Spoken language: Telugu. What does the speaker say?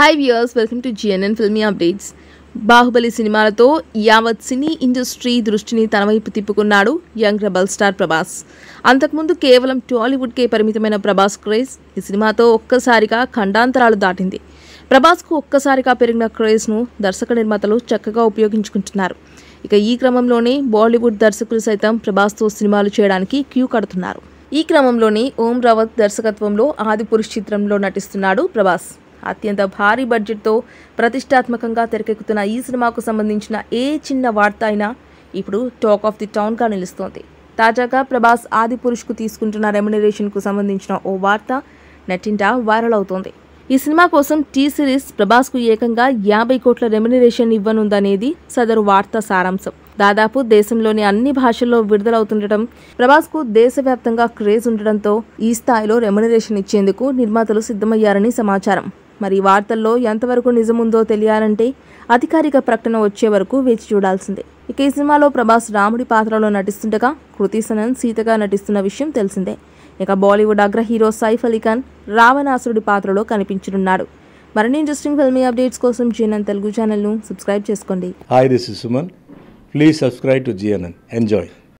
high viewers welcome to GNN filmy updates Baahubali సినిమాలతో యావత్ సినీ ఇండస్ట్రీ దృష్టిని తన వైపు తిప్పుకున్నాడు యంగ్ రెబల్ స్టార్ ప్రభాస్ అంతకుముందు కేవలం టాలీవుడ్కే పరిమితమైన ప్రభాస్ క్రేజ్ ఈ సినిమాతో ఒక్కసారిగా ఖండాంతరాలు దాటింది ప్రభాస్కు ఒక్కసారిగా పెరిగిన క్రేజ్ను దర్శక నిర్మాతలు చక్కగా ఉపయోగించుకుంటున్నారు ఇక ఈ క్రమంలోనే బాలీవుడ్ దర్శకులు సైతం ప్రభాస్తో సినిమాలు చేయడానికి క్యూ కడుతున్నారు ఈ క్రమంలోనే ఓం రావత్ దర్శకత్వంలో ఆదిపురుష్ చిత్రంలో నటిస్తున్నాడు ప్రభాస్ అత్యంత భారీ బడ్జెట్తో ప్రతిష్టాత్మకంగా తెరకెక్కుతున్న ఈ సినిమాకు సంబంధించిన ఏ చిన్న వార్త అయినా ఇప్పుడు టాక్ ఆఫ్ ది టౌన్గా నిలుస్తోంది తాజాగా ప్రభాస్ ఆది పురుష్కు తీసుకుంటున్న రెమ్యునరేషన్కు సంబంధించిన ఓ వార్త నటింట వైరల్ అవుతోంది ఈ సినిమా కోసం టీ సిరీస్ ప్రభాస్కు ఏకంగా యాభై కోట్ల రెమ్యునరేషన్ ఇవ్వనుందనేది సదరు వార్త సారాంశం దాదాపు దేశంలోని అన్ని భాషల్లో విడుదలవుతుండటం ప్రభాస్కు దేశవ్యాప్తంగా క్రేజ్ ఉండటంతో ఈ స్థాయిలో రెమ్యునరేషన్ ఇచ్చేందుకు నిర్మాతలు సిద్ధమయ్యారని సమాచారం మరి వార్తల్లో ఎంతవరకు నిజముందో తెలియాలంటే అధికారిక ప్రకటన వచ్చే వరకు వేచి చూడాల్సిందే ఇక ఈ సినిమాలో ప్రభాస్ రాముడి పాత్రలో నటిస్తుండగా కృతి సనన్ సీతగా నటిస్తున్న విషయం తెలిసిందే ఇక బాలీవుడ్ అగ్ర హీరో సైఫ్ అలీ ఖాన్ రావణాసురుడి పాత్రలో కనిపించనున్నాడు మరిన్ని ఇంట్రెస్టింగ్ ఫిల్మీ అప్డేట్స్ కోసం జీఎన్ఎన్ తెలుగు ఛానల్ను సబ్స్క్రైబ్ చేసుకోండి hi this is Suman please subscribe to GNN enjoy